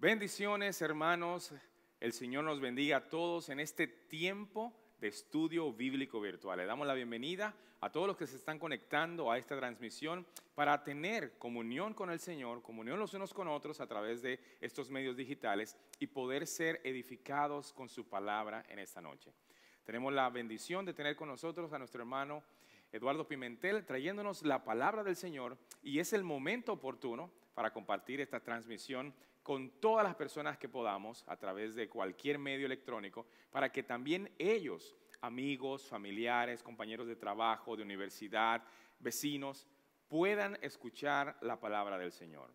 Bendiciones, hermanos. El Señor nos bendiga a todos en este tiempo de estudio bíblico virtual. Le damos la bienvenida a todos los que se están conectando a esta transmisión para tener comunión con el Señor, comunión los unos con otros a través de estos medios digitales y poder ser edificados con su palabra en esta noche. Tenemos la bendición de tener con nosotros a nuestro hermano Eduardo Pimentel trayéndonos la palabra del Señor y es el momento oportuno para compartir esta transmisión con todas las personas que podamos a través de cualquier medio electrónico para que también ellos, amigos, familiares, compañeros de trabajo, de universidad, vecinos, puedan escuchar la palabra del Señor.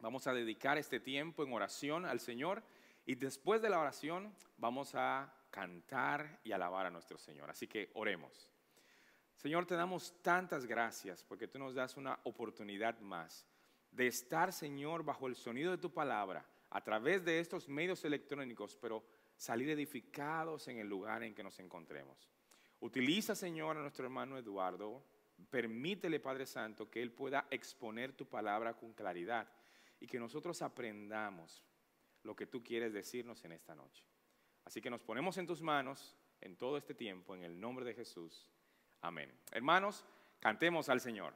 Vamos a dedicar este tiempo en oración al Señor y después de la oración vamos a cantar y alabar a nuestro Señor. Así que oremos. Señor, te damos tantas gracias porque tú nos das una oportunidad más de estar, Señor, bajo el sonido de tu palabra, a través de estos medios electrónicos, pero salir edificados en el lugar en que nos encontremos. Utiliza, Señor, a nuestro hermano Eduardo. Permítele, Padre Santo, que Él pueda exponer tu palabra con claridad y que nosotros aprendamos lo que tú quieres decirnos en esta noche. Así que nos ponemos en tus manos en todo este tiempo, en el nombre de Jesús. Amén. Hermanos, cantemos al Señor.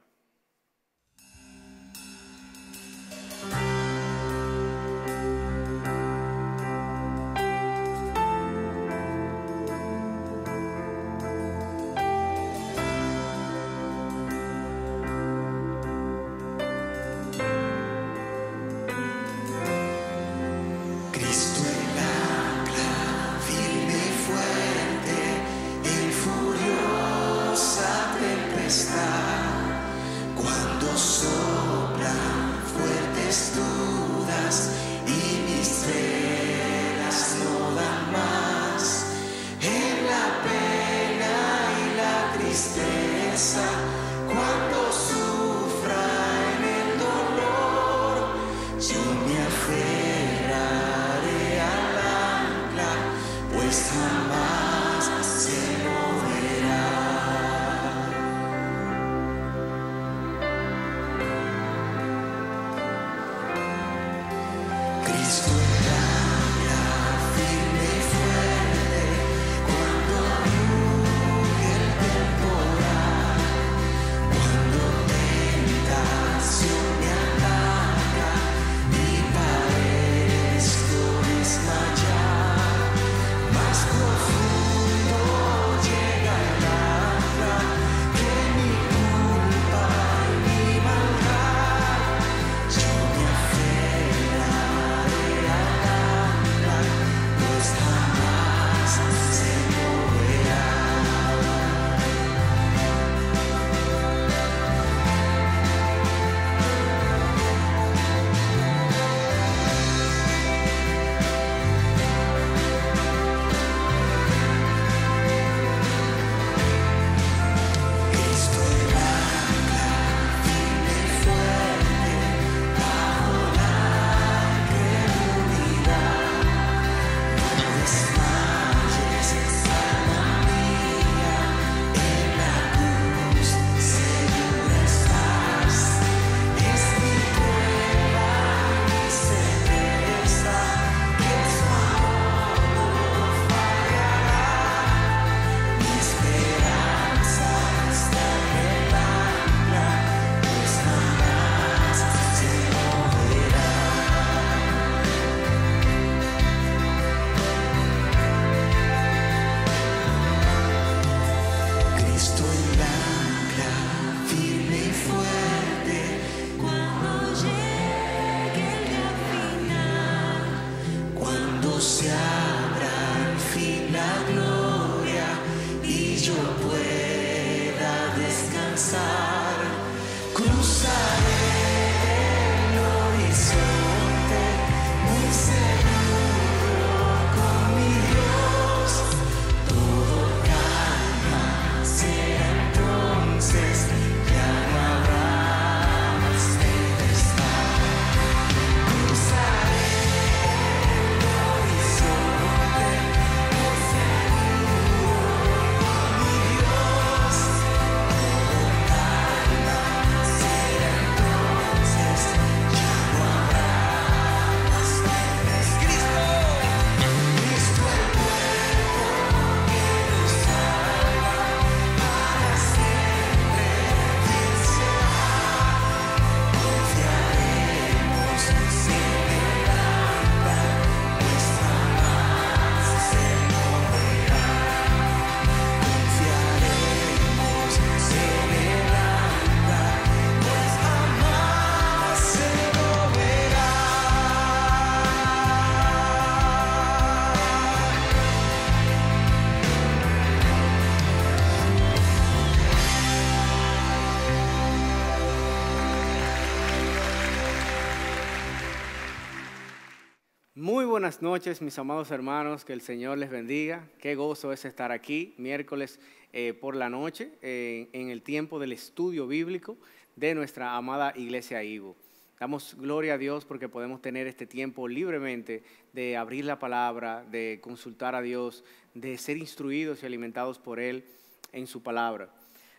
noches, mis amados hermanos, que el Señor les bendiga. Qué gozo es estar aquí miércoles eh, por la noche eh, en el tiempo del estudio bíblico de nuestra amada iglesia Ivo. Damos gloria a Dios porque podemos tener este tiempo libremente de abrir la palabra, de consultar a Dios, de ser instruidos y alimentados por Él en su palabra.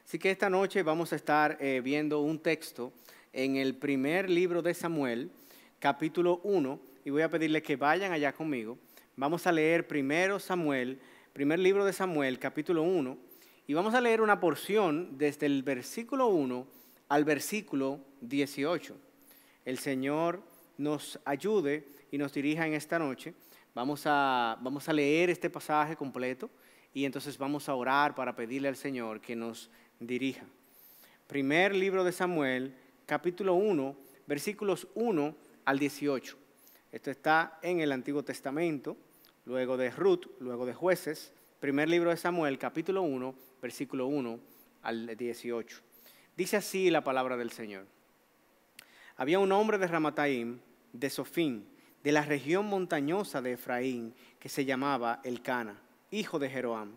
Así que esta noche vamos a estar eh, viendo un texto en el primer libro de Samuel, capítulo 1 y voy a pedirle que vayan allá conmigo. Vamos a leer primero Samuel, primer libro de Samuel, capítulo 1, y vamos a leer una porción desde el versículo 1 al versículo 18. El Señor nos ayude y nos dirija en esta noche. Vamos a, vamos a leer este pasaje completo y entonces vamos a orar para pedirle al Señor que nos dirija. Primer libro de Samuel, capítulo 1, versículos 1 al 18. Esto está en el Antiguo Testamento, luego de Ruth, luego de jueces, primer libro de Samuel, capítulo 1, versículo 1 al 18. Dice así la palabra del Señor. Había un hombre de Ramataim, de Sofín, de la región montañosa de Efraín, que se llamaba Elcana, hijo de Jeroam,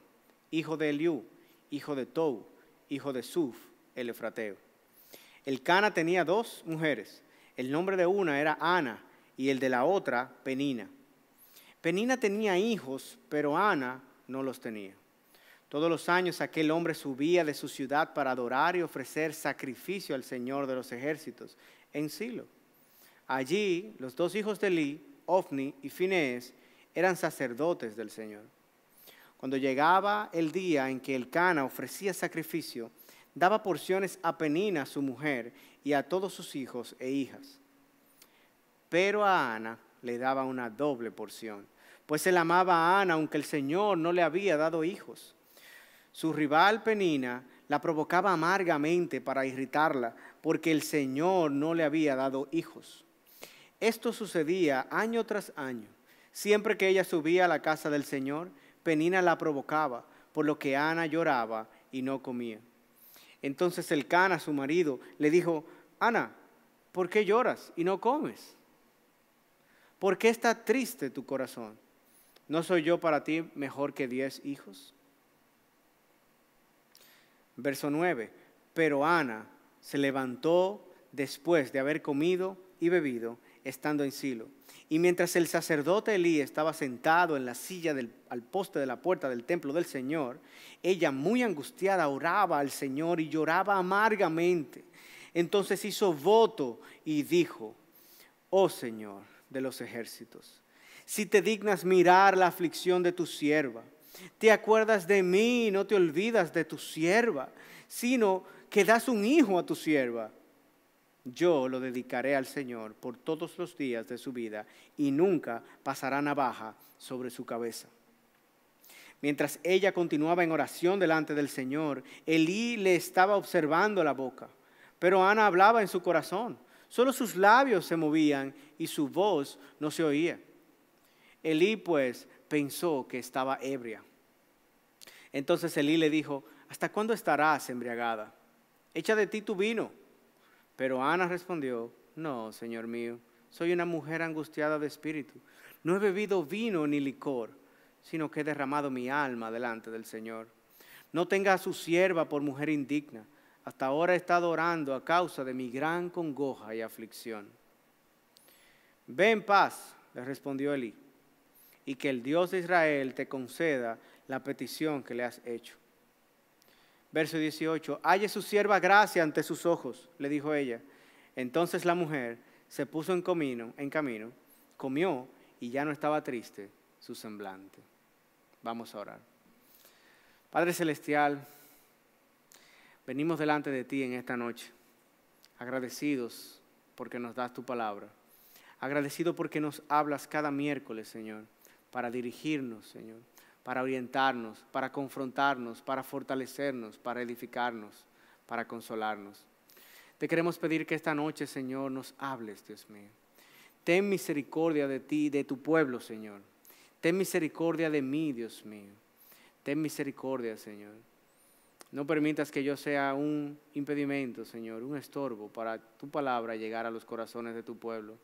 hijo de Eliú, hijo de Tou, hijo de Suf, el Efrateo. Elcana tenía dos mujeres. El nombre de una era Ana y el de la otra, Penina. Penina tenía hijos, pero Ana no los tenía. Todos los años aquel hombre subía de su ciudad para adorar y ofrecer sacrificio al Señor de los ejércitos en Silo. Allí los dos hijos de Li, Ofni y Finees, eran sacerdotes del Señor. Cuando llegaba el día en que el Cana ofrecía sacrificio, daba porciones a Penina, su mujer, y a todos sus hijos e hijas pero a Ana le daba una doble porción, pues él amaba a Ana aunque el Señor no le había dado hijos. Su rival Penina la provocaba amargamente para irritarla, porque el Señor no le había dado hijos. Esto sucedía año tras año. Siempre que ella subía a la casa del Señor, Penina la provocaba, por lo que Ana lloraba y no comía. Entonces el Cana, su marido, le dijo, Ana, ¿por qué lloras y no comes? ¿Por qué está triste tu corazón? ¿No soy yo para ti mejor que diez hijos? Verso 9. Pero Ana se levantó después de haber comido y bebido, estando en Silo. Y mientras el sacerdote Elí estaba sentado en la silla al poste de la puerta del templo del Señor, ella muy angustiada oraba al Señor y lloraba amargamente. Entonces hizo voto y dijo, oh Señor, de los ejércitos. Si te dignas mirar la aflicción de tu sierva, te acuerdas de mí, no te olvidas de tu sierva, sino que das un hijo a tu sierva. Yo lo dedicaré al Señor por todos los días de su vida y nunca pasará navaja sobre su cabeza. Mientras ella continuaba en oración delante del Señor, Elí le estaba observando la boca, pero Ana hablaba en su corazón. Solo sus labios se movían y su voz no se oía. Elí pues pensó que estaba ebria. Entonces Elí le dijo, ¿hasta cuándo estarás embriagada? Echa de ti tu vino. Pero Ana respondió, no, Señor mío, soy una mujer angustiada de espíritu. No he bebido vino ni licor, sino que he derramado mi alma delante del Señor. No tenga a su sierva por mujer indigna hasta ahora he estado orando a causa de mi gran congoja y aflicción. Ve en paz, le respondió Elí, y que el Dios de Israel te conceda la petición que le has hecho. Verso 18, halle su sierva gracia ante sus ojos, le dijo ella. Entonces la mujer se puso en camino, en camino, comió y ya no estaba triste su semblante. Vamos a orar. Padre Celestial, Venimos delante de ti en esta noche, agradecidos porque nos das tu palabra, agradecido porque nos hablas cada miércoles, Señor, para dirigirnos, Señor, para orientarnos, para confrontarnos, para fortalecernos, para edificarnos, para consolarnos. Te queremos pedir que esta noche, Señor, nos hables, Dios mío. Ten misericordia de ti, y de tu pueblo, Señor. Ten misericordia de mí, Dios mío. Ten misericordia, Señor. No permitas que yo sea un impedimento, Señor, un estorbo para tu palabra llegar a los corazones de tu pueblo.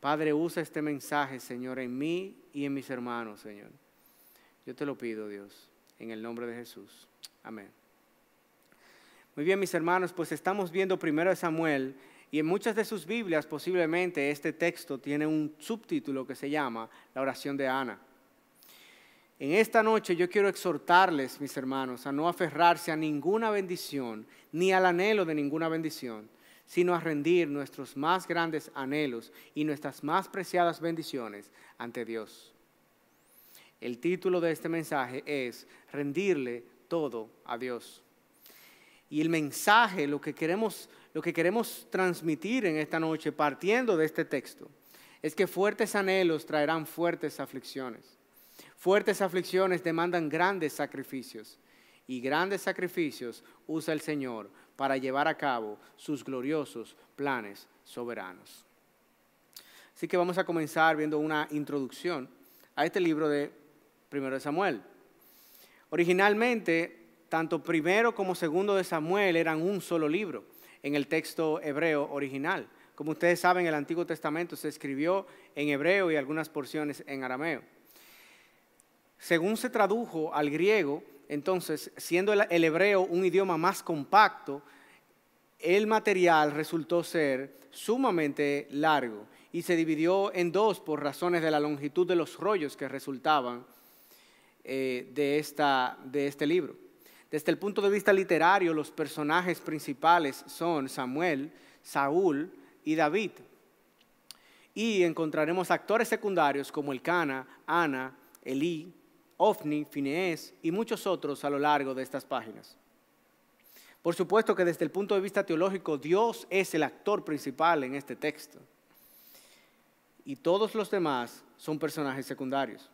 Padre, usa este mensaje, Señor, en mí y en mis hermanos, Señor. Yo te lo pido, Dios, en el nombre de Jesús. Amén. Muy bien, mis hermanos, pues estamos viendo primero a Samuel y en muchas de sus Biblias posiblemente este texto tiene un subtítulo que se llama La oración de Ana. En esta noche yo quiero exhortarles, mis hermanos, a no aferrarse a ninguna bendición, ni al anhelo de ninguna bendición, sino a rendir nuestros más grandes anhelos y nuestras más preciadas bendiciones ante Dios. El título de este mensaje es Rendirle todo a Dios. Y el mensaje, lo que queremos, lo que queremos transmitir en esta noche, partiendo de este texto, es que fuertes anhelos traerán fuertes aflicciones. Fuertes aflicciones demandan grandes sacrificios y grandes sacrificios usa el Señor para llevar a cabo sus gloriosos planes soberanos. Así que vamos a comenzar viendo una introducción a este libro de Primero de Samuel. Originalmente, tanto Primero como Segundo de Samuel eran un solo libro en el texto hebreo original. Como ustedes saben, el Antiguo Testamento se escribió en hebreo y algunas porciones en arameo. Según se tradujo al griego, entonces, siendo el hebreo un idioma más compacto, el material resultó ser sumamente largo y se dividió en dos por razones de la longitud de los rollos que resultaban eh, de, esta, de este libro. Desde el punto de vista literario, los personajes principales son Samuel, Saúl y David. Y encontraremos actores secundarios como el Cana, Ana, Elí, Ofni, Finees y muchos otros a lo largo de estas páginas. Por supuesto que desde el punto de vista teológico Dios es el actor principal en este texto y todos los demás son personajes secundarios.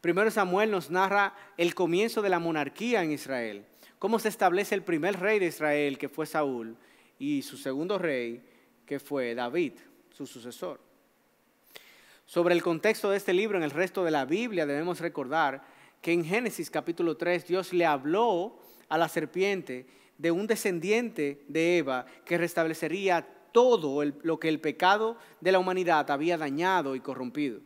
Primero Samuel nos narra el comienzo de la monarquía en Israel, cómo se establece el primer rey de Israel, que fue Saúl, y su segundo rey, que fue David, su sucesor. Sobre el contexto de este libro, en el resto de la Biblia, debemos recordar que en Génesis capítulo 3 Dios le habló a la serpiente de un descendiente de Eva que restablecería todo lo que el pecado de la humanidad había dañado y corrompido.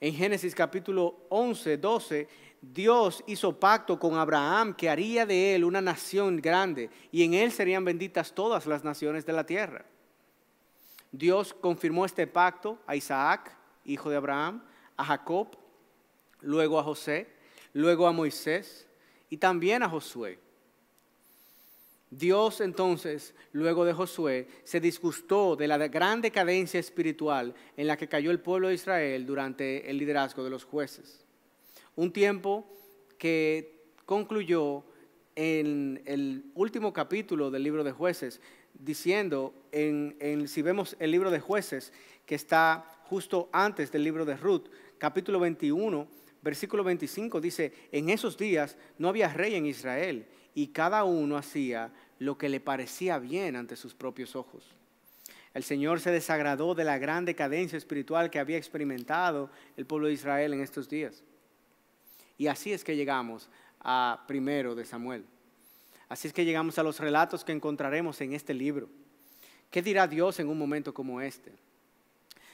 En Génesis capítulo 11, 12, Dios hizo pacto con Abraham que haría de él una nación grande y en él serían benditas todas las naciones de la tierra. Dios confirmó este pacto a Isaac, hijo de Abraham, a Jacob, luego a José, luego a Moisés y también a Josué. Dios entonces, luego de Josué, se disgustó de la gran decadencia espiritual en la que cayó el pueblo de Israel durante el liderazgo de los jueces. Un tiempo que concluyó en el último capítulo del libro de jueces, diciendo en, si vemos el libro de jueces, que está justo antes del libro de Ruth, capítulo 21, versículo 25, dice, en esos días no había rey en Israel y cada uno hacía lo que le parecía bien ante sus propios ojos. El Señor se desagradó de la gran decadencia espiritual que había experimentado el pueblo de Israel en estos días. Y así es que llegamos a primero de Samuel. Así es que llegamos a los relatos que encontraremos en este libro. ¿Qué dirá Dios en un momento como este?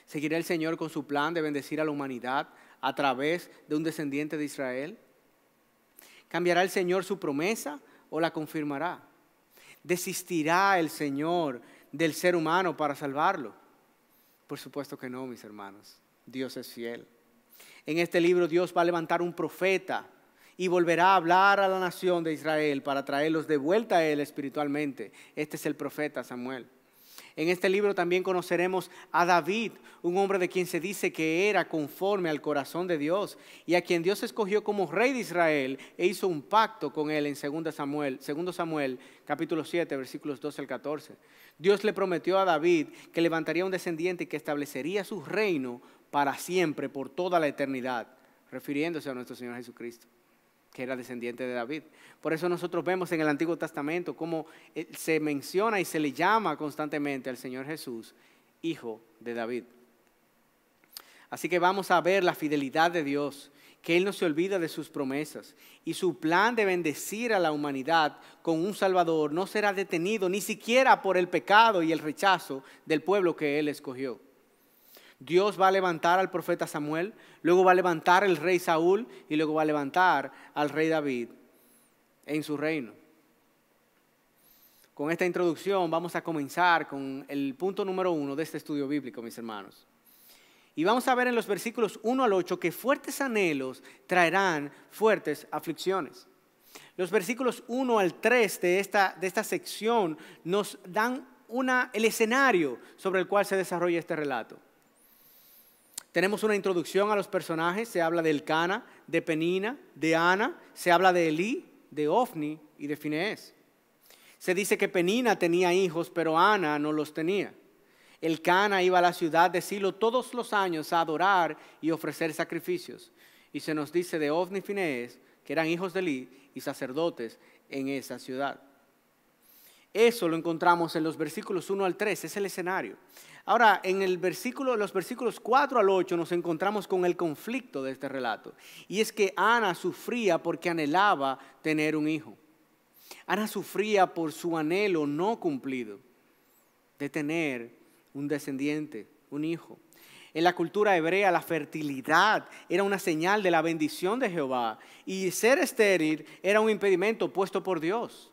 ¿Seguirá el Señor con su plan de bendecir a la humanidad a través de un descendiente de Israel? ¿Cambiará el Señor su promesa o la confirmará? ¿Desistirá el Señor del ser humano para salvarlo? Por supuesto que no, mis hermanos. Dios es fiel. En este libro Dios va a levantar un profeta y volverá a hablar a la nación de Israel para traerlos de vuelta a Él espiritualmente. Este es el profeta Samuel. En este libro también conoceremos a David, un hombre de quien se dice que era conforme al corazón de Dios y a quien Dios escogió como rey de Israel e hizo un pacto con él en 2 Samuel, Samuel capítulo 7 versículos 12 al 14. Dios le prometió a David que levantaría un descendiente y que establecería su reino para siempre, por toda la eternidad, refiriéndose a nuestro Señor Jesucristo que era descendiente de David. Por eso nosotros vemos en el Antiguo Testamento cómo eh, se menciona y se le llama constantemente al Señor Jesús, hijo de David. Así que vamos a ver la fidelidad de Dios, que Él no se olvida de sus promesas y su plan de bendecir a la humanidad con un Salvador no será detenido ni siquiera por el pecado y el rechazo del pueblo que Él escogió. Dios va a levantar al profeta Samuel, luego va a levantar el rey Saúl y luego va a levantar al rey David en su reino. Con esta introducción vamos a comenzar con el punto número uno de este estudio bíblico, mis hermanos. Y vamos a ver en los versículos 1 al 8 que fuertes anhelos traerán fuertes aflicciones. Los versículos 1 al 3 de esta, de esta sección nos dan una, el escenario sobre el cual se desarrolla este relato. Tenemos una introducción a los personajes, se habla de Elcana, de Penina, de Ana, se habla de Elí, de Ofni y de Finees. Se dice que Penina tenía hijos, pero Ana no los tenía. Elcana iba a la ciudad de Silo todos los años a adorar y ofrecer sacrificios. Y se nos dice de Ofni y Finees que eran hijos de Elí y sacerdotes en esa ciudad. Eso lo encontramos en los versículos 1 al 3, es el escenario. Ahora, en el versículo, los versículos 4 al 8 nos encontramos con el conflicto de este relato. Y es que Ana sufría porque anhelaba tener un hijo. Ana sufría por su anhelo no cumplido de tener un descendiente, un hijo. En la cultura hebrea la fertilidad era una señal de la bendición de Jehová y ser estéril era un impedimento puesto por Dios.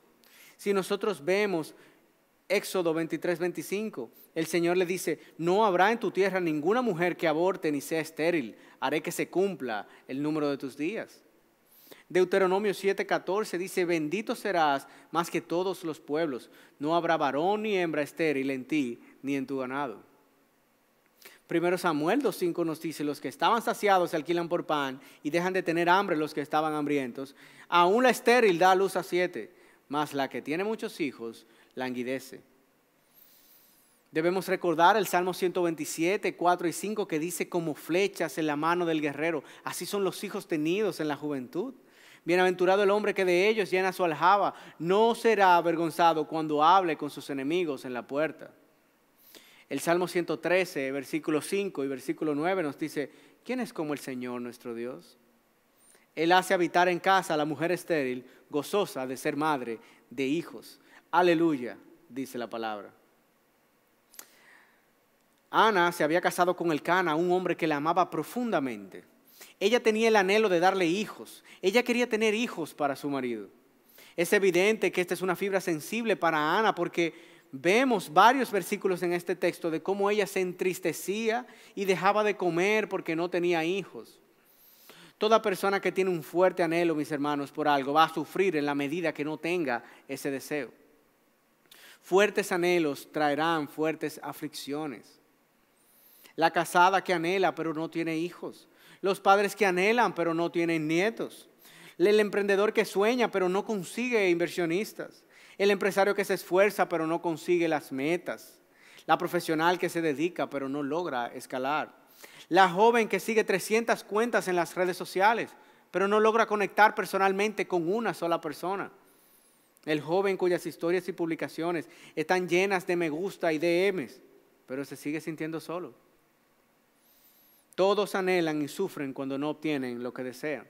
Si nosotros vemos Éxodo 23, 25. El Señor le dice, no habrá en tu tierra ninguna mujer que aborte ni sea estéril. Haré que se cumpla el número de tus días. Deuteronomio 7:14 dice, bendito serás más que todos los pueblos. No habrá varón ni hembra estéril en ti ni en tu ganado. Primero Samuel 2.5 nos dice, los que estaban saciados se alquilan por pan y dejan de tener hambre los que estaban hambrientos. Aún la estéril da luz a siete, mas la que tiene muchos hijos languidece. Debemos recordar el Salmo 127, 4 y 5 que dice como flechas en la mano del guerrero. Así son los hijos tenidos en la juventud. Bienaventurado el hombre que de ellos llena su aljaba. No será avergonzado cuando hable con sus enemigos en la puerta. El Salmo 113, versículo 5 y versículo 9 nos dice, ¿quién es como el Señor nuestro Dios? Él hace habitar en casa a la mujer estéril, gozosa de ser madre de hijos Aleluya, dice la palabra. Ana se había casado con el Cana, un hombre que la amaba profundamente. Ella tenía el anhelo de darle hijos. Ella quería tener hijos para su marido. Es evidente que esta es una fibra sensible para Ana porque vemos varios versículos en este texto de cómo ella se entristecía y dejaba de comer porque no tenía hijos. Toda persona que tiene un fuerte anhelo, mis hermanos, por algo, va a sufrir en la medida que no tenga ese deseo. Fuertes anhelos traerán fuertes aflicciones. La casada que anhela pero no tiene hijos. Los padres que anhelan pero no tienen nietos. El emprendedor que sueña pero no consigue inversionistas. El empresario que se esfuerza pero no consigue las metas. La profesional que se dedica pero no logra escalar. La joven que sigue 300 cuentas en las redes sociales pero no logra conectar personalmente con una sola persona el joven cuyas historias y publicaciones están llenas de me gusta y DMs, pero se sigue sintiendo solo. Todos anhelan y sufren cuando no obtienen lo que desean.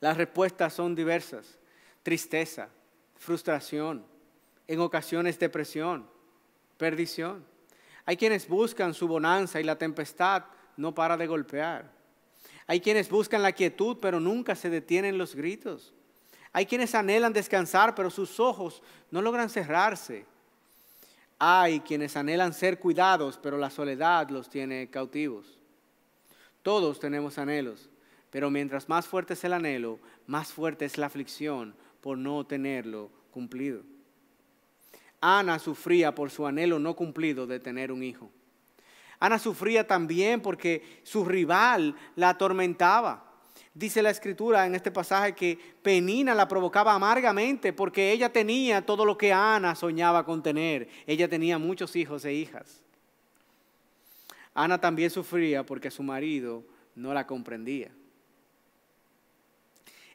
Las respuestas son diversas. Tristeza, frustración, en ocasiones depresión, perdición. Hay quienes buscan su bonanza y la tempestad no para de golpear. Hay quienes buscan la quietud, pero nunca se detienen los gritos. Hay quienes anhelan descansar, pero sus ojos no logran cerrarse. Hay quienes anhelan ser cuidados, pero la soledad los tiene cautivos. Todos tenemos anhelos, pero mientras más fuerte es el anhelo, más fuerte es la aflicción por no tenerlo cumplido. Ana sufría por su anhelo no cumplido de tener un hijo. Ana sufría también porque su rival la atormentaba. Dice la escritura en este pasaje que Penina la provocaba amargamente porque ella tenía todo lo que Ana soñaba con tener. Ella tenía muchos hijos e hijas. Ana también sufría porque su marido no la comprendía.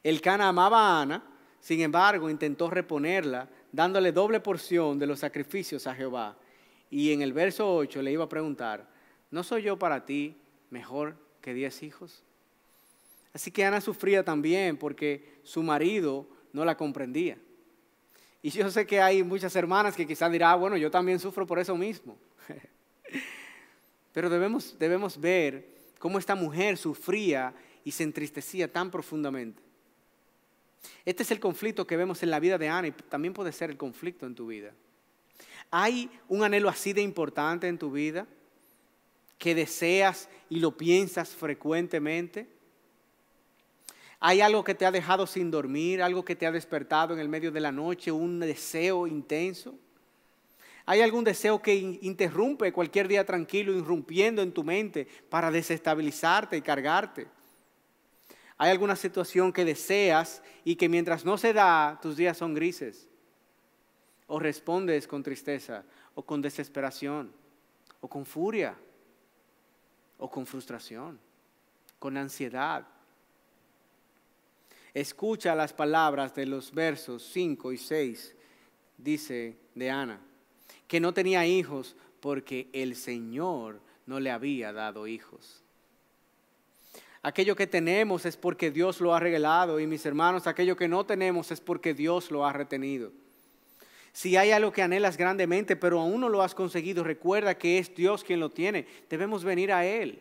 El Cana amaba a Ana, sin embargo intentó reponerla dándole doble porción de los sacrificios a Jehová. Y en el verso 8 le iba a preguntar, ¿no soy yo para ti mejor que diez hijos? Así que Ana sufría también porque su marido no la comprendía. Y yo sé que hay muchas hermanas que quizás dirán, ah, bueno, yo también sufro por eso mismo. Pero debemos, debemos ver cómo esta mujer sufría y se entristecía tan profundamente. Este es el conflicto que vemos en la vida de Ana y también puede ser el conflicto en tu vida. ¿Hay un anhelo así de importante en tu vida que deseas y lo piensas frecuentemente? Hay algo que te ha dejado sin dormir, algo que te ha despertado en el medio de la noche, un deseo intenso. Hay algún deseo que interrumpe cualquier día tranquilo, irrumpiendo en tu mente para desestabilizarte y cargarte. Hay alguna situación que deseas y que mientras no se da, tus días son grises. O respondes con tristeza, o con desesperación, o con furia, o con frustración, con ansiedad, Escucha las palabras de los versos 5 y 6, dice de Ana, que no tenía hijos porque el Señor no le había dado hijos. Aquello que tenemos es porque Dios lo ha regalado y mis hermanos, aquello que no tenemos es porque Dios lo ha retenido. Si hay algo que anhelas grandemente, pero aún no lo has conseguido, recuerda que es Dios quien lo tiene. Debemos venir a Él.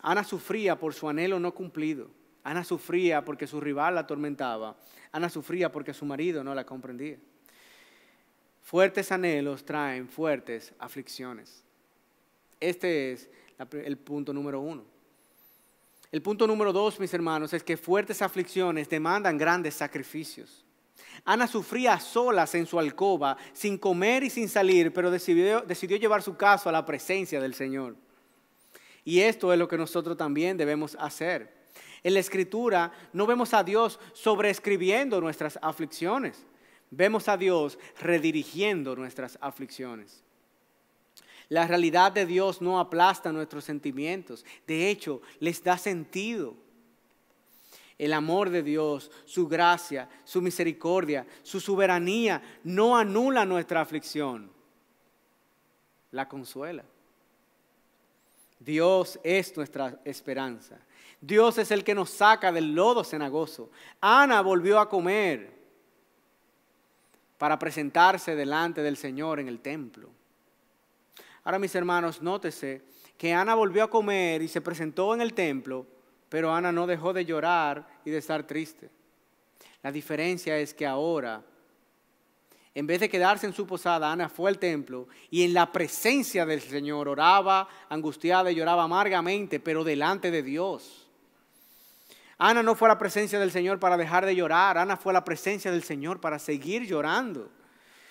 Ana sufría por su anhelo no cumplido. Ana sufría porque su rival la atormentaba. Ana sufría porque su marido no la comprendía. Fuertes anhelos traen fuertes aflicciones. Este es el punto número uno. El punto número dos, mis hermanos, es que fuertes aflicciones demandan grandes sacrificios. Ana sufría sola solas en su alcoba, sin comer y sin salir, pero decidió, decidió llevar su caso a la presencia del Señor. Y esto es lo que nosotros también debemos hacer en la escritura no vemos a Dios sobreescribiendo nuestras aflicciones. Vemos a Dios redirigiendo nuestras aflicciones. La realidad de Dios no aplasta nuestros sentimientos, de hecho les da sentido. El amor de Dios, su gracia, su misericordia, su soberanía no anula nuestra aflicción, la consuela. Dios es nuestra esperanza. Dios es el que nos saca del lodo cenagoso. Ana volvió a comer para presentarse delante del Señor en el templo. Ahora mis hermanos, nótese que Ana volvió a comer y se presentó en el templo, pero Ana no dejó de llorar y de estar triste. La diferencia es que ahora, en vez de quedarse en su posada, Ana fue al templo y en la presencia del Señor oraba angustiada y lloraba amargamente, pero delante de Dios. Ana no fue a la presencia del Señor para dejar de llorar, Ana fue a la presencia del Señor para seguir llorando.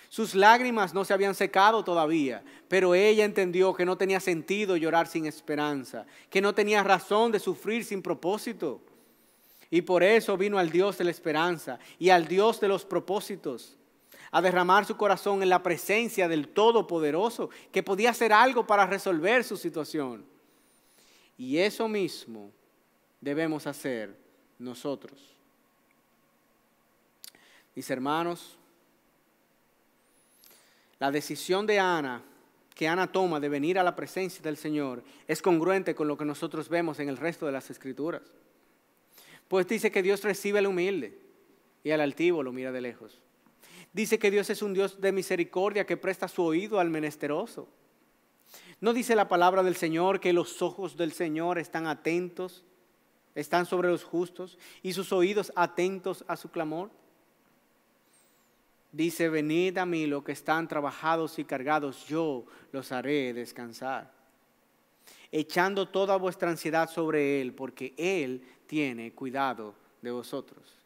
Sus lágrimas no se habían secado todavía, pero ella entendió que no tenía sentido llorar sin esperanza, que no tenía razón de sufrir sin propósito. Y por eso vino al Dios de la esperanza y al Dios de los propósitos, a derramar su corazón en la presencia del Todopoderoso, que podía hacer algo para resolver su situación. Y eso mismo debemos hacer nosotros. Mis hermanos, la decisión de Ana, que Ana toma de venir a la presencia del Señor, es congruente con lo que nosotros vemos en el resto de las escrituras. Pues dice que Dios recibe al humilde y al altivo lo mira de lejos. Dice que Dios es un Dios de misericordia que presta su oído al menesteroso. No dice la palabra del Señor que los ojos del Señor están atentos están sobre los justos y sus oídos atentos a su clamor. Dice, venid a mí los que están trabajados y cargados, yo los haré descansar. Echando toda vuestra ansiedad sobre Él, porque Él tiene cuidado de vosotros.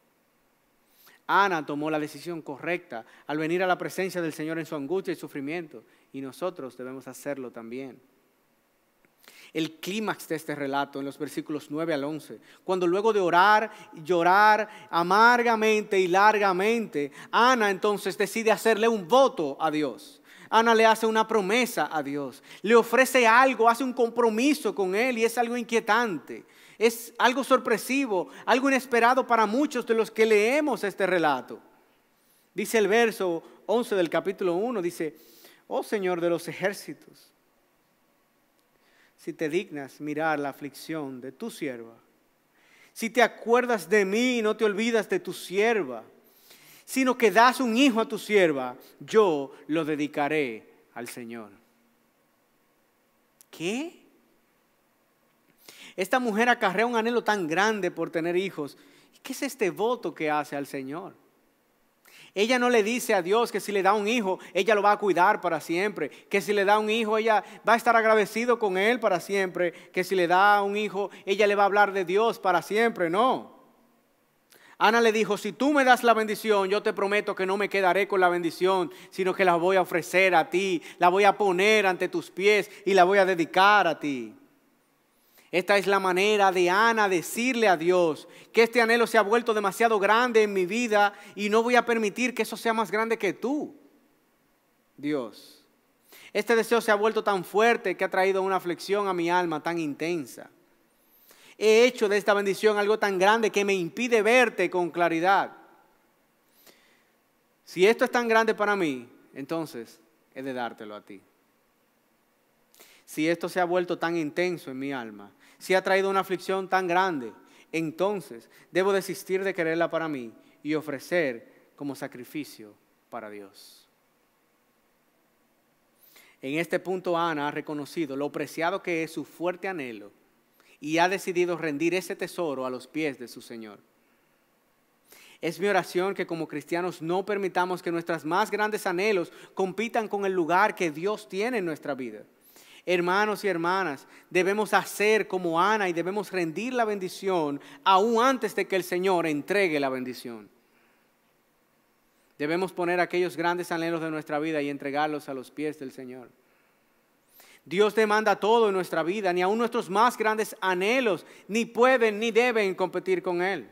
Ana tomó la decisión correcta al venir a la presencia del Señor en su angustia y sufrimiento, y nosotros debemos hacerlo también el clímax de este relato en los versículos 9 al 11, cuando luego de orar, llorar amargamente y largamente, Ana entonces decide hacerle un voto a Dios. Ana le hace una promesa a Dios, le ofrece algo, hace un compromiso con Él y es algo inquietante, es algo sorpresivo, algo inesperado para muchos de los que leemos este relato. Dice el verso 11 del capítulo 1, dice, oh Señor de los ejércitos, si te dignas mirar la aflicción de tu sierva, si te acuerdas de mí y no te olvidas de tu sierva, sino que das un hijo a tu sierva, yo lo dedicaré al Señor. ¿Qué? Esta mujer acarrea un anhelo tan grande por tener hijos. ¿Qué es este voto que hace al Señor? Ella no le dice a Dios que si le da un hijo, ella lo va a cuidar para siempre, que si le da un hijo, ella va a estar agradecido con él para siempre, que si le da un hijo, ella le va a hablar de Dios para siempre, no. Ana le dijo, si tú me das la bendición, yo te prometo que no me quedaré con la bendición, sino que la voy a ofrecer a ti, la voy a poner ante tus pies y la voy a dedicar a ti. Esta es la manera de Ana decirle a Dios que este anhelo se ha vuelto demasiado grande en mi vida y no voy a permitir que eso sea más grande que tú, Dios. Este deseo se ha vuelto tan fuerte que ha traído una aflicción a mi alma tan intensa. He hecho de esta bendición algo tan grande que me impide verte con claridad. Si esto es tan grande para mí, entonces he de dártelo a ti. Si esto se ha vuelto tan intenso en mi alma, si ha traído una aflicción tan grande, entonces debo desistir de quererla para mí y ofrecer como sacrificio para Dios. En este punto Ana ha reconocido lo preciado que es su fuerte anhelo y ha decidido rendir ese tesoro a los pies de su Señor. Es mi oración que como cristianos no permitamos que nuestros más grandes anhelos compitan con el lugar que Dios tiene en nuestra vida. Hermanos y hermanas, debemos hacer como Ana y debemos rendir la bendición aún antes de que el Señor entregue la bendición. Debemos poner aquellos grandes anhelos de nuestra vida y entregarlos a los pies del Señor. Dios demanda todo en nuestra vida, ni aun nuestros más grandes anhelos ni pueden ni deben competir con Él.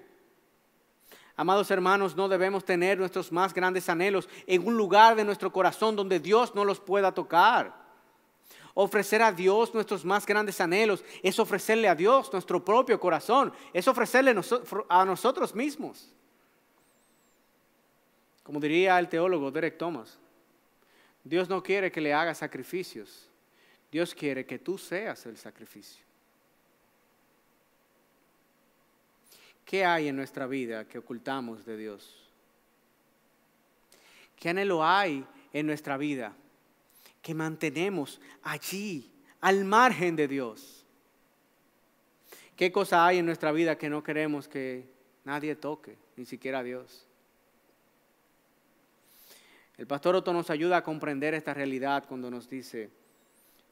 Amados hermanos, no debemos tener nuestros más grandes anhelos en un lugar de nuestro corazón donde Dios no los pueda tocar. Ofrecer a Dios nuestros más grandes anhelos es ofrecerle a Dios nuestro propio corazón, es ofrecerle a nosotros mismos. Como diría el teólogo Derek Thomas, Dios no quiere que le haga sacrificios, Dios quiere que tú seas el sacrificio. ¿Qué hay en nuestra vida que ocultamos de Dios? ¿Qué anhelo hay en nuestra vida? que mantenemos allí, al margen de Dios. ¿Qué cosa hay en nuestra vida que no queremos que nadie toque, ni siquiera Dios? El pastor Otto nos ayuda a comprender esta realidad cuando nos dice,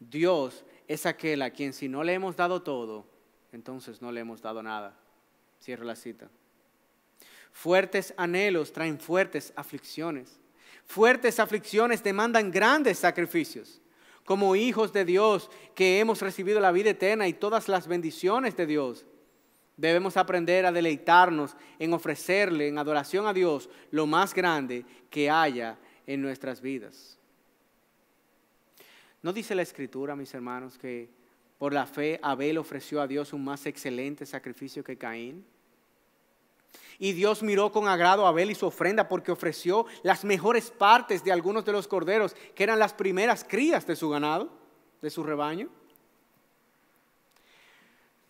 Dios es aquel a quien si no le hemos dado todo, entonces no le hemos dado nada. Cierro la cita. Fuertes anhelos traen fuertes aflicciones. Fuertes aflicciones demandan grandes sacrificios. Como hijos de Dios que hemos recibido la vida eterna y todas las bendiciones de Dios, debemos aprender a deleitarnos en ofrecerle en adoración a Dios lo más grande que haya en nuestras vidas. ¿No dice la escritura, mis hermanos, que por la fe Abel ofreció a Dios un más excelente sacrificio que Caín? Y Dios miró con agrado a Abel y su ofrenda porque ofreció las mejores partes de algunos de los corderos, que eran las primeras crías de su ganado, de su rebaño.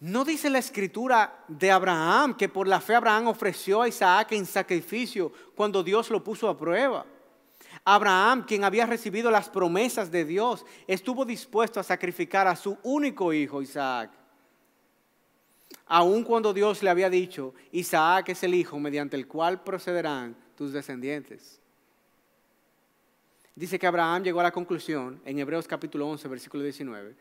¿No dice la escritura de Abraham que por la fe Abraham ofreció a Isaac en sacrificio cuando Dios lo puso a prueba? Abraham, quien había recibido las promesas de Dios, estuvo dispuesto a sacrificar a su único hijo Isaac Aun cuando Dios le había dicho, Isaac es el hijo mediante el cual procederán tus descendientes. Dice que Abraham llegó a la conclusión, en Hebreos capítulo 11, versículo 19,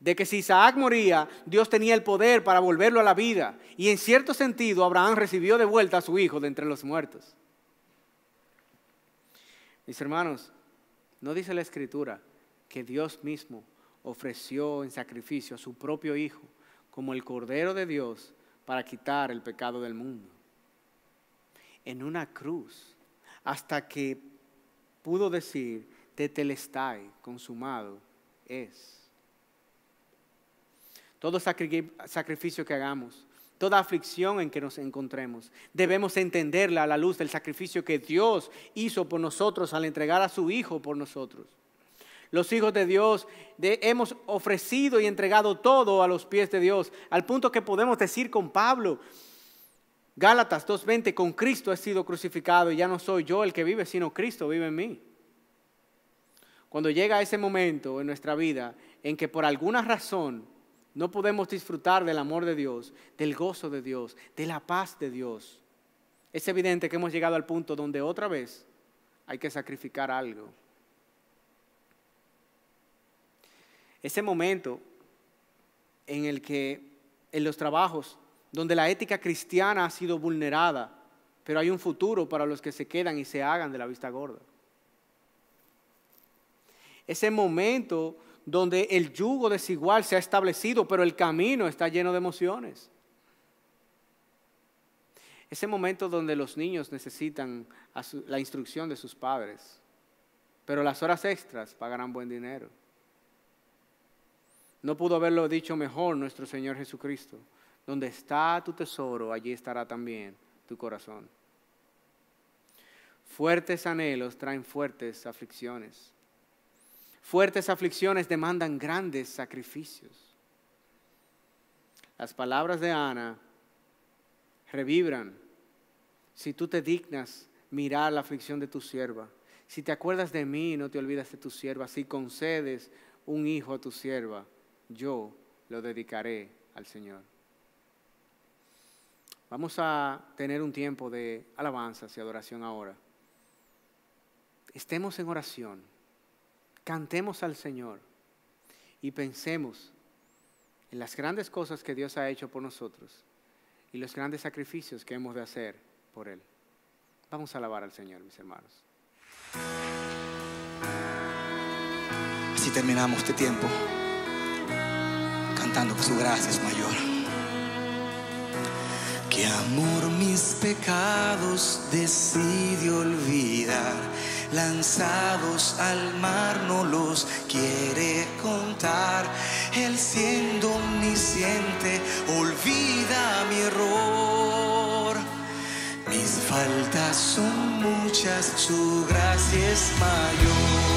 de que si Isaac moría, Dios tenía el poder para volverlo a la vida. Y en cierto sentido, Abraham recibió de vuelta a su hijo de entre los muertos. Mis hermanos, ¿no dice la escritura que Dios mismo ofreció en sacrificio a su propio hijo como el Cordero de Dios para quitar el pecado del mundo. En una cruz, hasta que pudo decir, Te telestai, consumado es. Todo sacrificio que hagamos, toda aflicción en que nos encontremos, debemos entenderla a la luz del sacrificio que Dios hizo por nosotros al entregar a su Hijo por nosotros. Los hijos de Dios hemos ofrecido y entregado todo a los pies de Dios, al punto que podemos decir con Pablo, Gálatas 2.20, con Cristo he sido crucificado y ya no soy yo el que vive, sino Cristo vive en mí. Cuando llega ese momento en nuestra vida en que por alguna razón no podemos disfrutar del amor de Dios, del gozo de Dios, de la paz de Dios, es evidente que hemos llegado al punto donde otra vez hay que sacrificar algo. ese momento en el que en los trabajos donde la ética cristiana ha sido vulnerada, pero hay un futuro para los que se quedan y se hagan de la vista gorda. Ese momento donde el yugo desigual se ha establecido, pero el camino está lleno de emociones. Ese momento donde los niños necesitan la instrucción de sus padres, pero las horas extras pagarán buen dinero. No pudo haberlo dicho mejor nuestro Señor Jesucristo. Donde está tu tesoro, allí estará también tu corazón. Fuertes anhelos traen fuertes aflicciones. Fuertes aflicciones demandan grandes sacrificios. Las palabras de Ana revibran. Si tú te dignas mirar la aflicción de tu sierva, si te acuerdas de mí, no te olvidas de tu sierva, si concedes un hijo a tu sierva, yo lo dedicaré al Señor. Vamos a tener un tiempo de alabanzas y adoración ahora. Estemos en oración, cantemos al Señor y pensemos en las grandes cosas que Dios ha hecho por nosotros y los grandes sacrificios que hemos de hacer por Él. Vamos a alabar al Señor, mis hermanos. Así terminamos este tiempo. Contando que su gracia es mayor. Que amor mis pecados decide olvidar, lanzados al mar no los quiere contar. Él siendo omnisciente olvida mi error. Mis faltas son muchas, su gracia es mayor.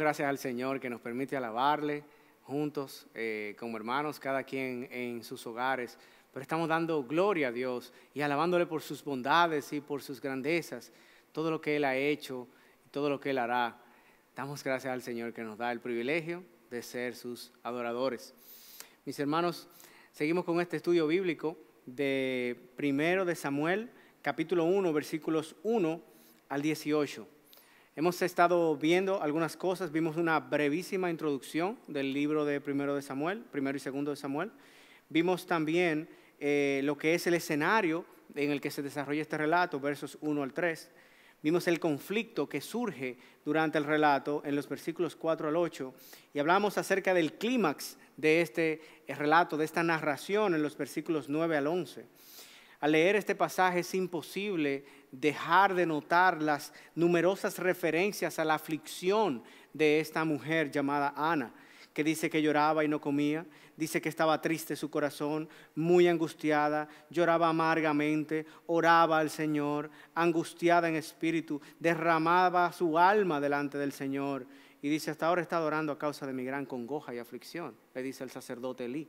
gracias al Señor que nos permite alabarle juntos eh, como hermanos, cada quien en sus hogares. Pero estamos dando gloria a Dios y alabándole por sus bondades y por sus grandezas, todo lo que Él ha hecho y todo lo que Él hará. Damos gracias al Señor que nos da el privilegio de ser sus adoradores. Mis hermanos, seguimos con este estudio bíblico de primero de Samuel, capítulo 1, versículos 1 al 18. Hemos estado viendo algunas cosas, vimos una brevísima introducción del libro de Primero de Samuel, Primero y Segundo de Samuel. Vimos también eh, lo que es el escenario en el que se desarrolla este relato, versos 1 al 3. Vimos el conflicto que surge durante el relato en los versículos 4 al 8 y hablamos acerca del clímax de este eh, relato, de esta narración en los versículos 9 al 11. Al leer este pasaje es imposible dejar de notar las numerosas referencias a la aflicción de esta mujer llamada Ana, que dice que lloraba y no comía, dice que estaba triste su corazón, muy angustiada, lloraba amargamente, oraba al Señor, angustiada en espíritu, derramaba su alma delante del Señor. Y dice, hasta ahora está adorando a causa de mi gran congoja y aflicción, le dice el sacerdote Elí.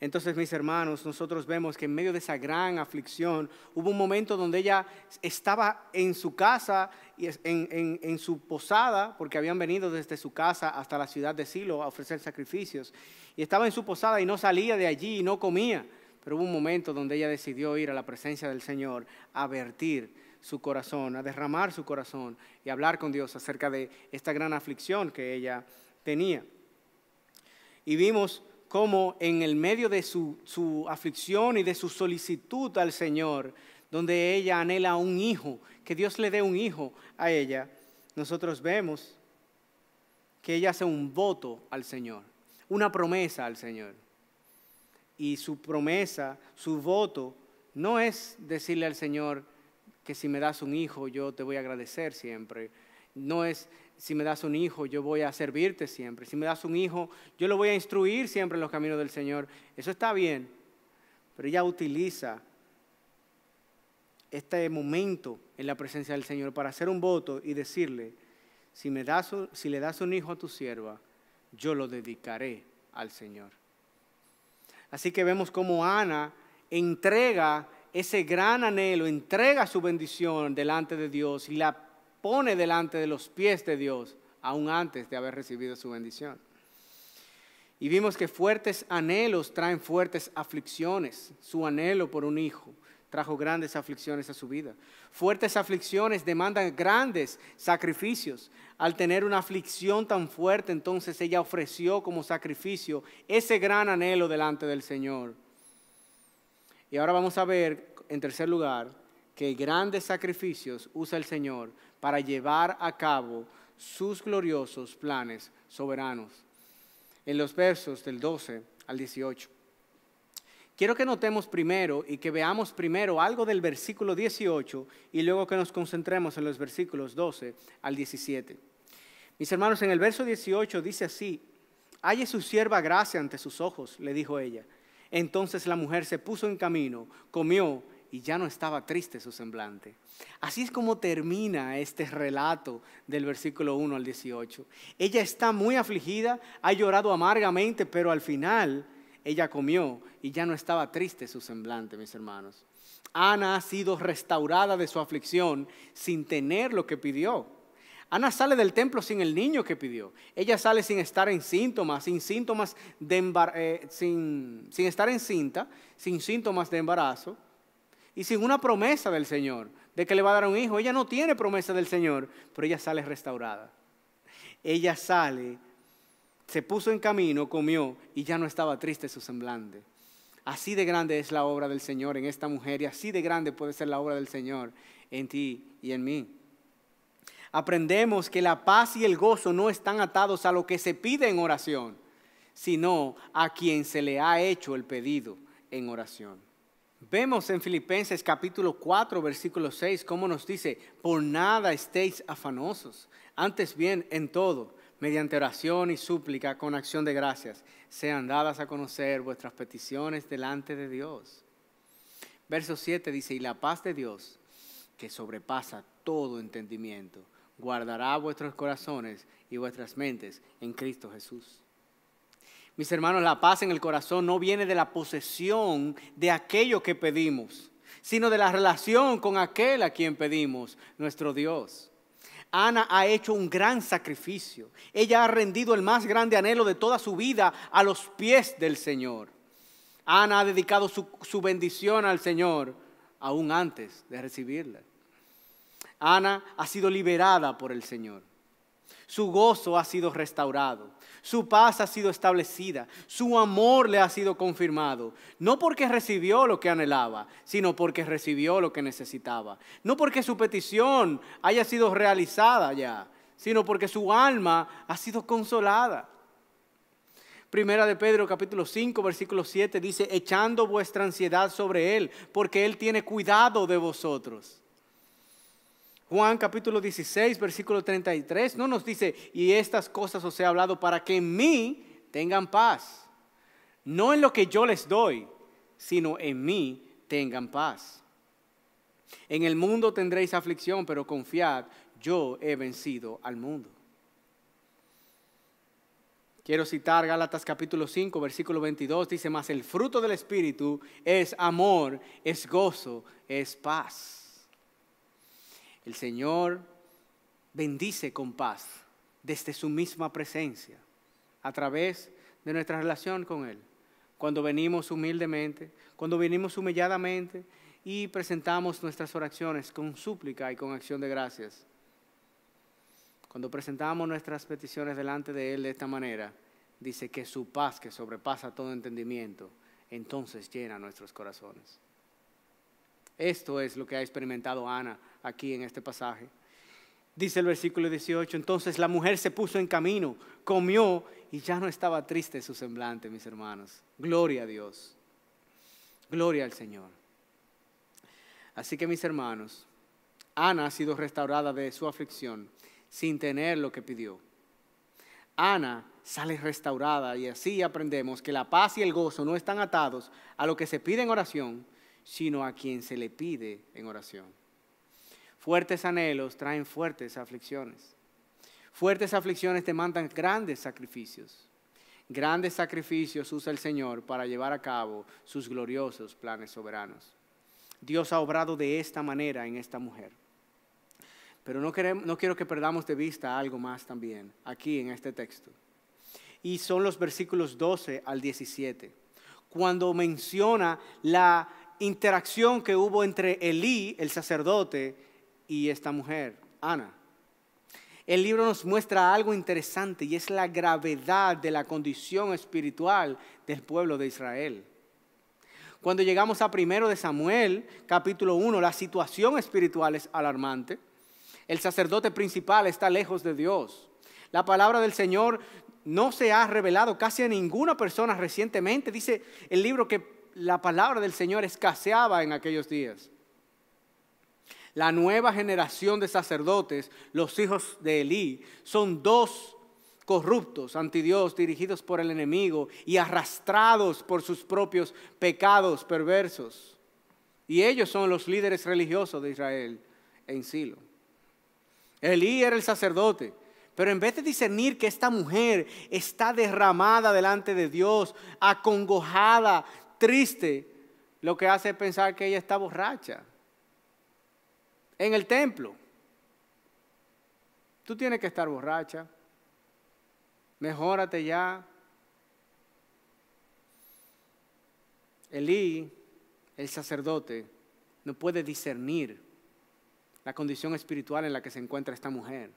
Entonces, mis hermanos, nosotros vemos que en medio de esa gran aflicción hubo un momento donde ella estaba en su casa, en, en, su posada, porque habían venido desde su casa hasta la ciudad de Silo a ofrecer sacrificios, y estaba en su posada y no salía de allí y no comía. Pero hubo un momento donde ella decidió ir a la presencia del Señor a vertir su corazón, a derramar su corazón y hablar con Dios acerca de esta gran aflicción que ella tenía. Y vimos como en el medio de su, su aflicción y de su solicitud al Señor, donde ella anhela un hijo, que Dios le dé un hijo a ella, nosotros vemos que ella hace un voto al Señor, una promesa al Señor. Y su promesa, su voto, no es decirle al Señor que si me das un hijo yo te voy a agradecer siempre. No es si me das un hijo, yo voy a servirte siempre. Si me das un hijo, yo lo voy a instruir siempre en los caminos del Señor. Eso está bien. Pero ella utiliza este momento en la presencia del Señor para hacer un voto y decirle, si, me das, si le das un hijo a tu sierva, yo lo dedicaré al Señor. Así que vemos cómo Ana entrega ese gran anhelo, entrega su bendición delante de Dios y la pone delante de los pies de Dios, aún antes de haber recibido su bendición. Y vimos que fuertes anhelos traen fuertes aflicciones. Su anhelo por un hijo trajo grandes aflicciones a su vida. Fuertes aflicciones demandan grandes sacrificios. Al tener una aflicción tan fuerte, entonces ella ofreció como sacrificio ese gran anhelo delante del Señor. Y ahora vamos a ver, en tercer lugar, que grandes sacrificios usa el Señor para llevar a cabo sus gloriosos planes soberanos. En los versos del 12 al 18. Quiero que notemos primero y que veamos primero algo del versículo 18 y luego que nos concentremos en los versículos 12 al 17. Mis hermanos, en el verso 18 dice así, halle su sierva gracia ante sus ojos, le dijo ella. Entonces la mujer se puso en camino, comió y ya no estaba triste su semblante. Así es como termina este relato del versículo 1 al 18. Ella está muy afligida, ha llorado amargamente, pero al final ella comió y ya no estaba triste su semblante, mis hermanos. Ana ha sido restaurada de su aflicción sin tener lo que pidió. Ana sale del templo sin el niño que pidió. Ella sale sin estar en síntomas, sin síntomas de eh, sin, sin estar encinta, sin síntomas de embarazo y sin una promesa del Señor de que le va a dar un hijo. Ella no tiene promesa del Señor, pero ella sale restaurada. Ella sale, se puso en camino, comió y ya no estaba triste su semblante. Así de grande es la obra del Señor en esta mujer y así de grande puede ser la obra del Señor en ti y en mí. Aprendemos que la paz y el gozo no están atados a lo que se pide en oración, sino a quien se le ha hecho el pedido en oración. Vemos en Filipenses capítulo 4, versículo 6, cómo nos dice, por nada estéis afanosos, antes bien en todo, mediante oración y súplica con acción de gracias, sean dadas a conocer vuestras peticiones delante de Dios. Verso 7 dice, y la paz de Dios, que sobrepasa todo entendimiento, guardará vuestros corazones y vuestras mentes en Cristo Jesús. Mis hermanos, la paz en el corazón no viene de la posesión de aquello que pedimos, sino de la relación con aquel a quien pedimos, nuestro Dios. Ana ha hecho un gran sacrificio. Ella ha rendido el más grande anhelo de toda su vida a los pies del Señor. Ana ha dedicado su, bendición al Señor aún antes de recibirla. Ana ha sido liberada por el Señor. Su gozo ha sido restaurado su paz ha sido establecida, su amor le ha sido confirmado, no porque recibió lo que anhelaba, sino porque recibió lo que necesitaba. No porque su petición haya sido realizada ya, sino porque su alma ha sido consolada. Primera de Pedro capítulo 5 versículo 7 dice, echando vuestra ansiedad sobre Él, porque Él tiene cuidado de vosotros. Juan capítulo 16, versículo 33, no nos dice, y estas cosas os he hablado para que en mí tengan paz. No en lo que yo les doy, sino en mí tengan paz. En el mundo tendréis aflicción, pero confiad, yo he vencido al mundo. Quiero citar Gálatas capítulo 5, versículo 22, dice, más, el fruto del Espíritu es amor, es gozo, es paz. El Señor bendice con paz desde su misma presencia, a través de nuestra relación con Él. Cuando venimos humildemente, cuando venimos humilladamente y presentamos nuestras oraciones con súplica y con acción de gracias. Cuando presentamos nuestras peticiones delante de Él de esta manera, dice que su paz que sobrepasa todo entendimiento, entonces llena nuestros corazones. Esto es lo que ha experimentado Ana aquí en este pasaje. Dice el versículo 18, entonces la mujer se puso en camino, comió y ya no estaba triste su semblante, mis hermanos. Gloria a Dios. Gloria al Señor. Así que mis hermanos, Ana ha sido restaurada de su aflicción sin tener lo que pidió. Ana sale restaurada y así aprendemos que la paz y el gozo no están atados a lo que se pide en oración, sino a quien se le pide en oración. Fuertes anhelos traen fuertes aflicciones. Fuertes aflicciones demandan grandes sacrificios. Grandes sacrificios usa el Señor para llevar a cabo sus gloriosos planes soberanos. Dios ha obrado de esta manera en esta mujer. Pero no, quiero que perdamos de vista algo más también aquí en este texto. Y son los versículos 12 al 17, cuando menciona la interacción que hubo entre Elí, el sacerdote, y esta mujer, Ana. El libro nos muestra algo interesante y es la gravedad de la condición espiritual del pueblo de Israel. Cuando llegamos a primero de Samuel, capítulo 1, la situación espiritual es alarmante. El sacerdote principal está lejos de Dios. La palabra del Señor no se ha revelado casi a ninguna persona recientemente. Dice el libro que la palabra del Señor escaseaba en aquellos días la nueva generación de sacerdotes, los hijos de Elí, son dos corruptos, antidios, dirigidos por el enemigo y arrastrados por sus propios pecados perversos. Y ellos son los líderes religiosos de Israel en Silo. Elí era el sacerdote, pero en vez de discernir que esta mujer está derramada delante de Dios, acongojada, triste, lo que hace es pensar que ella está borracha en el templo. Tú tienes que estar borracha. Mejórate ya. Elí, el sacerdote, no puede discernir la condición espiritual en la que se encuentra esta mujer.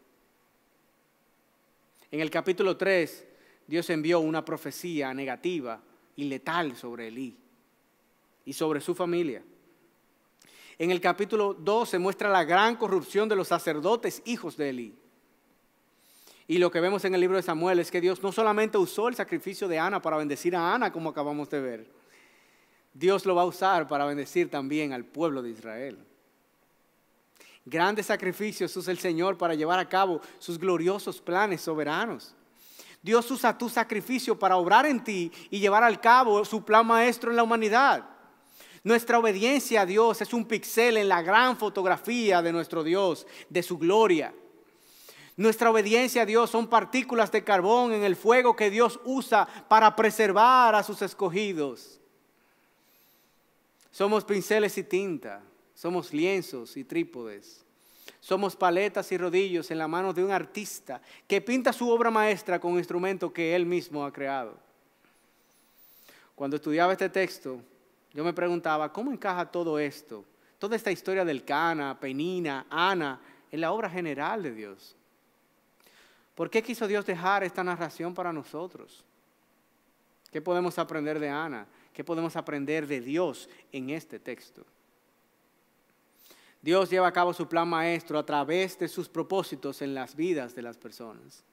En el capítulo 3, Dios envió una profecía negativa y letal sobre Elí y sobre su familia. En el capítulo 2 se muestra la gran corrupción de los sacerdotes, hijos de Eli. Y lo que vemos en el libro de Samuel es que Dios no solamente usó el sacrificio de Ana para bendecir a Ana, como acabamos de ver, Dios lo va a usar para bendecir también al pueblo de Israel. Grandes sacrificios usa el Señor para llevar a cabo sus gloriosos planes soberanos. Dios usa tu sacrificio para obrar en ti y llevar al cabo su plan maestro en la humanidad. Nuestra obediencia a Dios es un pixel en la gran fotografía de nuestro Dios, de su gloria. Nuestra obediencia a Dios son partículas de carbón en el fuego que Dios usa para preservar a sus escogidos. Somos pinceles y tinta, somos lienzos y trípodes, somos paletas y rodillos en la mano de un artista que pinta su obra maestra con instrumento que él mismo ha creado. Cuando estudiaba este texto, yo me preguntaba, ¿cómo encaja todo esto? Toda esta historia del Cana, Penina, Ana, en la obra general de Dios. ¿Por qué quiso Dios dejar esta narración para nosotros? ¿Qué podemos aprender de Ana? ¿Qué podemos aprender de Dios en este texto? Dios lleva a cabo su plan maestro a través de sus propósitos en las vidas de las personas.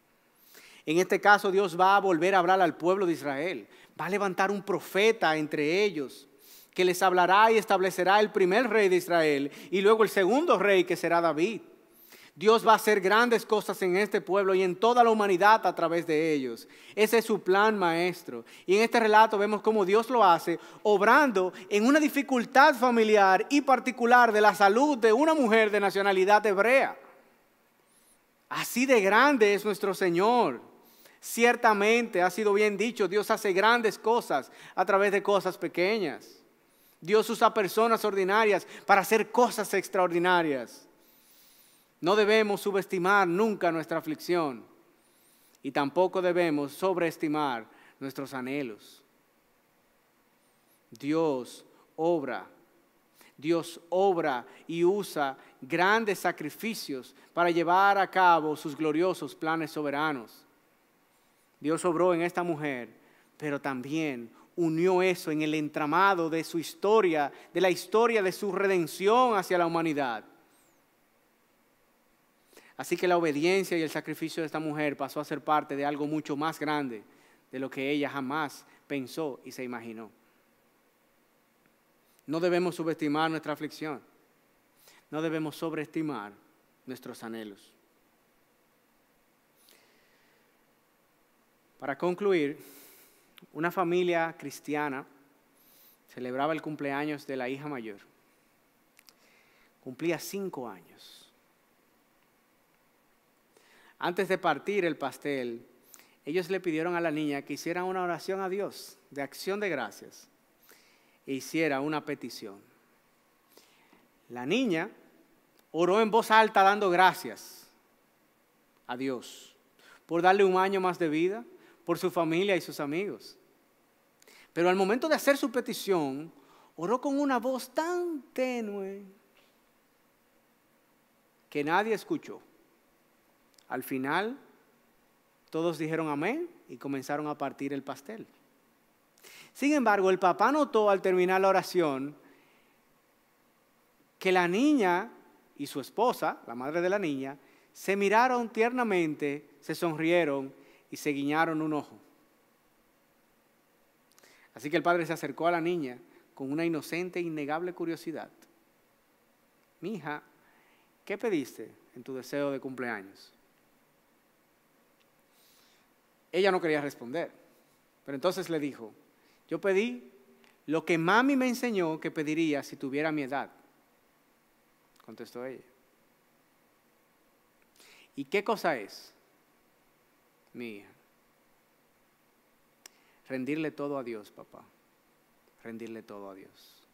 En este caso, Dios va a volver a hablar al pueblo de Israel, va a levantar un profeta entre ellos que les hablará y establecerá el primer rey de Israel y luego el segundo rey que será David. Dios va a hacer grandes cosas en este pueblo y en toda la humanidad a través de ellos. Ese es su plan maestro. Y en este relato vemos cómo Dios lo hace, obrando en una dificultad familiar y particular de la salud de una mujer de nacionalidad hebrea. Así de grande es nuestro Señor. Ciertamente, ha sido bien dicho, Dios hace grandes cosas a través de cosas pequeñas. Dios usa personas ordinarias para hacer cosas extraordinarias. No debemos subestimar nunca nuestra aflicción y tampoco debemos sobreestimar nuestros anhelos. Dios obra, Dios obra y usa grandes sacrificios para llevar a cabo sus gloriosos planes soberanos. Dios obró en esta mujer, pero también unió eso en el entramado de su historia, de la historia de su redención hacia la humanidad. Así que la obediencia y el sacrificio de esta mujer pasó a ser parte de algo mucho más grande de lo que ella jamás pensó y se imaginó. No debemos subestimar nuestra aflicción. No debemos sobreestimar nuestros anhelos. Para concluir, una familia cristiana celebraba el cumpleaños de la hija mayor. Cumplía cinco años. Antes de partir el pastel, ellos le pidieron a la niña que hiciera una oración a Dios de acción de gracias e hiciera una petición. La niña oró en voz alta dando gracias a Dios por darle un año más de vida, por su familia y sus amigos. Pero al momento de hacer su petición, oró con una voz tan tenue que nadie escuchó. Al final, todos dijeron amén y comenzaron a partir el pastel. Sin embargo, el papá notó al terminar la oración que la niña y su esposa, la madre de la niña, se miraron tiernamente, se sonrieron y se guiñaron un ojo. Así que el padre se acercó a la niña con una inocente e innegable curiosidad. Mi hija, ¿qué pediste en tu deseo de cumpleaños? Ella no quería responder, pero entonces le dijo, yo pedí lo que mami me enseñó que pediría si tuviera mi edad, contestó ella. ¿Y qué cosa es, mi hija? rendirle todo a Dios, papá. Rendirle todo a Dios.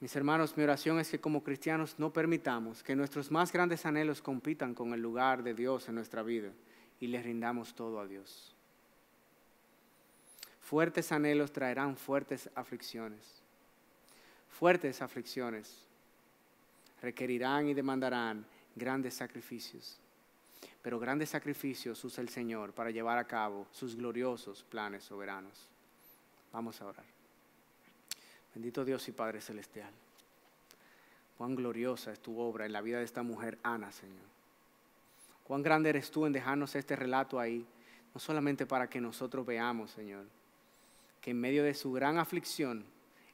Mis hermanos, mi oración es que como cristianos no permitamos que nuestros más grandes anhelos compitan con el lugar de Dios en nuestra vida y les rindamos todo a Dios. Fuertes anhelos traerán fuertes aflicciones. Fuertes aflicciones requerirán y demandarán grandes sacrificios pero grandes sacrificios usa el Señor para llevar a cabo sus gloriosos planes soberanos. Vamos a orar. Bendito Dios y Padre Celestial, cuán gloriosa es tu obra en la vida de esta mujer Ana, Señor. Cuán grande eres tú en dejarnos este relato ahí, no solamente para que nosotros veamos, Señor, que en medio de su gran aflicción,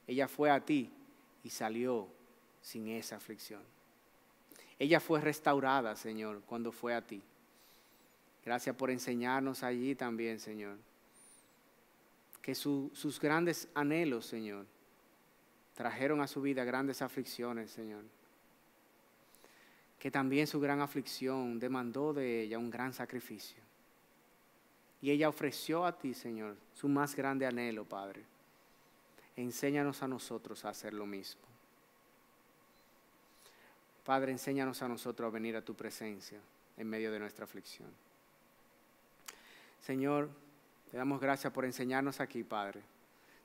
ella fue a ti y salió sin esa aflicción. Ella fue restaurada, Señor, cuando fue a ti. Gracias por enseñarnos allí también, Señor. Que sus grandes anhelos, Señor, trajeron a su vida grandes aflicciones, Señor. Que también su gran aflicción demandó de ella un gran sacrificio. Y ella ofreció a ti, Señor, su más grande anhelo, Padre. enséñanos a nosotros a hacer lo mismo. Padre, enséñanos a nosotros a venir a tu presencia en medio de nuestra aflicción. Señor, te damos gracias por enseñarnos aquí, Padre.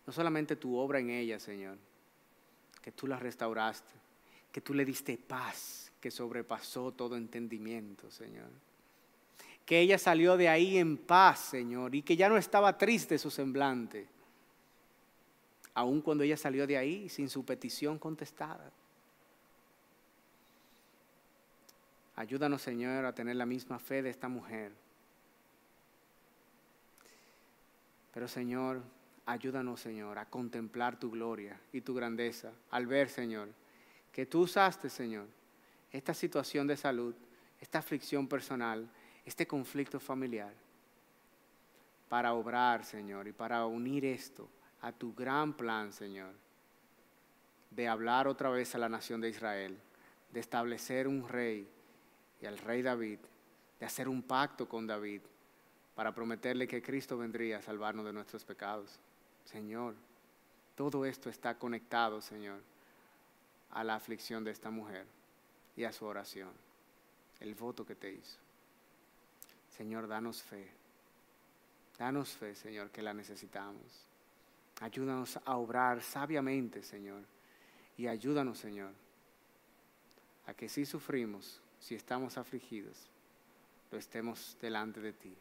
No solamente tu obra en ella, Señor, que tú la restauraste, que tú le diste paz que sobrepasó todo entendimiento, Señor. Que ella salió de ahí en paz, Señor, y que ya no estaba triste su semblante, aun cuando ella salió de ahí sin su petición contestada. Ayúdanos, Señor, a tener la misma fe de esta mujer Pero Señor, ayúdanos, Señor, a contemplar tu gloria y tu grandeza, al ver, Señor, que tú usaste, Señor, esta situación de salud, esta aflicción personal, este conflicto familiar, para obrar, Señor, y para unir esto a tu gran plan, Señor, de hablar otra vez a la nación de Israel, de establecer un rey y al rey David, de hacer un pacto con David para prometerle que Cristo vendría a salvarnos de nuestros pecados. Señor, todo esto está conectado, Señor, a la aflicción de esta mujer y a su oración, el voto que te hizo. Señor, danos fe. Danos fe, Señor, que la necesitamos. Ayúdanos a obrar sabiamente, Señor. Y ayúdanos, Señor, a que si sufrimos, si estamos afligidos, lo estemos delante de ti.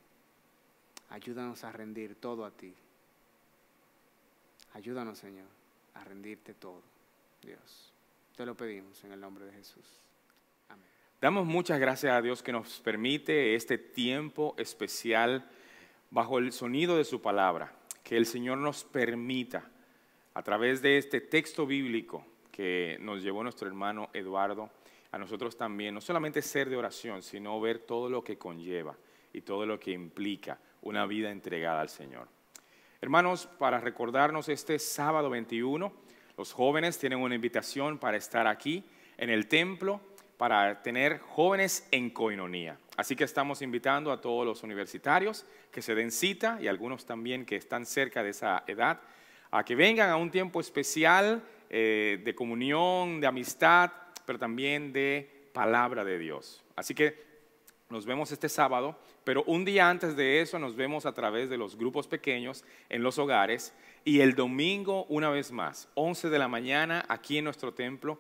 Ayúdanos a rendir todo a ti. Ayúdanos, Señor, a rendirte todo, Dios. Te lo pedimos en el nombre de Jesús. Amén. Damos muchas gracias a Dios que nos permite este tiempo especial bajo el sonido de su palabra. Que el Señor nos permita, a través de este texto bíblico que nos llevó nuestro hermano Eduardo, a nosotros también, no solamente ser de oración, sino ver todo lo que conlleva y todo lo que implica una vida entregada al Señor. Hermanos, para recordarnos este sábado 21, los jóvenes tienen una invitación para estar aquí en el templo para tener jóvenes en coinonía. Así que estamos invitando a todos los universitarios que se den cita y algunos también que están cerca de esa edad a que vengan a un tiempo especial eh, de comunión, de amistad, pero también de palabra de Dios. Así que nos vemos este sábado, pero un día antes de eso nos vemos a través de los grupos pequeños en los hogares y el domingo una vez más, 11 de la mañana aquí en nuestro templo,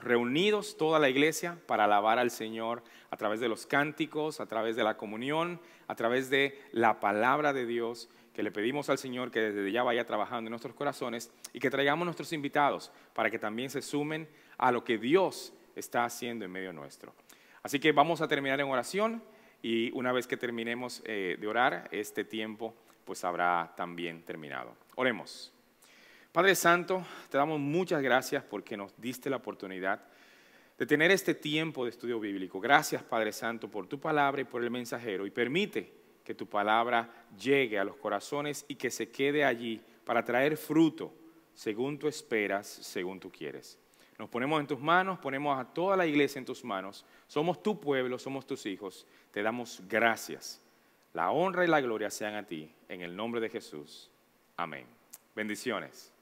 reunidos toda la iglesia para alabar al Señor a través de los cánticos, a través de la comunión, a través de la palabra de Dios, que le pedimos al Señor que desde ya vaya trabajando en nuestros corazones y que traigamos nuestros invitados para que también se sumen a lo que Dios está haciendo en medio nuestro. Así que vamos a terminar en oración y una vez que terminemos eh, de orar, este tiempo pues habrá también terminado. Oremos. Padre Santo, te damos muchas gracias porque nos diste la oportunidad de tener este tiempo de estudio bíblico. Gracias Padre Santo por tu palabra y por el mensajero y permite que tu palabra llegue a los corazones y que se quede allí para traer fruto según tú esperas, según tú quieres. Nos ponemos en tus manos, ponemos a toda la iglesia en tus manos. Somos tu pueblo, somos tus hijos. Te damos gracias. La honra y la gloria sean a ti. En el nombre de Jesús. Amén. Bendiciones.